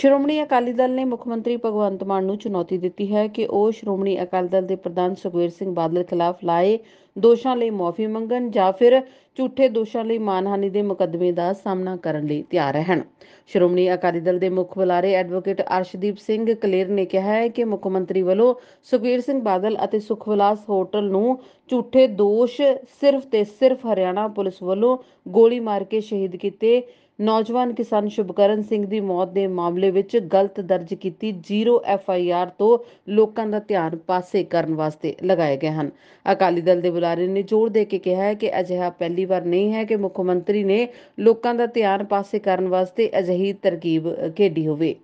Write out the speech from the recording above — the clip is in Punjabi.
ਸ਼੍ਰੋਮਣੀ ਅਕਾਲੀ ਦਲ ਨੇ ਮੁੱਖ ਮੰਤਰੀ ਭਗਵੰਤ ਮਾਨ ਨੂੰ ਚੁਣੌਤੀ ਦਿੱਤੀ ਹੈ ਕਿ ਉਹ ਸ਼੍ਰੋਮਣੀ ਅਕਾਲੀ ਦਲ ਦੇ ਪ੍ਰਧਾਨ ਸੁਖਵੀਰ ਸਿੰਘ ਬਾਦਲ ਖਿਲਾਫ ਲਾਏ ਦੋਸ਼ਾਂ ਲਈ ਮਾਫੀ ਮੰਗਣ ਜਾਂ ਫਿਰ ਝੂਠੇ ਦੋਸ਼ਾਂ ਲਈ ਮਾਨਹਾਨੀ ਦੇ ਮੁਕੱਦਮੇ ਦਾ ਸਾਹਮਣਾ ਕਰਨ ਲਈ ਤਿਆਰ ਰਹਿਣ ਸ਼੍ਰੋਮਣੀ ਅਕਾਲੀ ਦਲ ਦੇ ਮੁੱਖ ਬੁਲਾਰੇ ਐਡਵੋਕੇਟ ਅਰਸ਼ਦੀਪ ਸਿੰਘ ਕਲੇਰ ਨੇ ਕਿਹਾ ਹੈ ਕਿ ਮੁੱਖ ਮੰਤਰੀ ਵੱਲੋਂ ਸੁਖਵੀਰ ਸਿੰਘ ਬਾਦਲ ਅਤੇ ਸੁਖਵਿਲਾਸ ਹੋਟਲ ਨੂੰ ਝੂਠੇ ਦੋਸ਼ ਸਿਰਫ ਤੇ ਸਿਰਫ ਹਰਿਆਣਾ ਪੁਲਿਸ ਵੱਲੋਂ ਗੋਲੀ ਮਾਰ ਕੇ ਸ਼ਹੀਦ ਕੀਤੇ ਨੌਜਵਾਨ ਕਿਸਾਨ ਸ਼ੁਭਕਰਨ ਸਿੰਘ ਦੀ ਮੌਤ ਦੇ ਮਾਮਲੇ ਵਿੱਚ ਗਲਤ ਦਰਜ ਕੀਤੀ 0 ਐਫ ਆਈ ਆਰ ਤੋਂ ਲੋਕਾਂ ਦਾ ਧਿਆਨ ਪਾਸੇ ਕਰਨ ਵਾਸਤੇ ਲਗਾਏ ਗਏ ਹਨ ਅਕਾਲੀ ਦਲ ਦੇ ਬੁਲਾਰੇ ਨੇ ਜ਼ੋਰ ਦੇ ਕੇ ਕਿਹਾ ਹੈ ਕਿ ਅਜਿਹਾ ਪਹਿਲੀ ਵਾਰ ਨਹੀਂ ਹੈ ਕਿ ਮੁੱਖ ਮੰਤਰੀ ਨੇ ਲੋਕਾਂ ਦਾ ਧਿਆਨ ਪਾਸੇ ਕਰਨ ਵਾਸਤੇ ਅਜਿਹੀ ਤਰਕੀਬ ਖੇਡੀ ਹੋਵੇ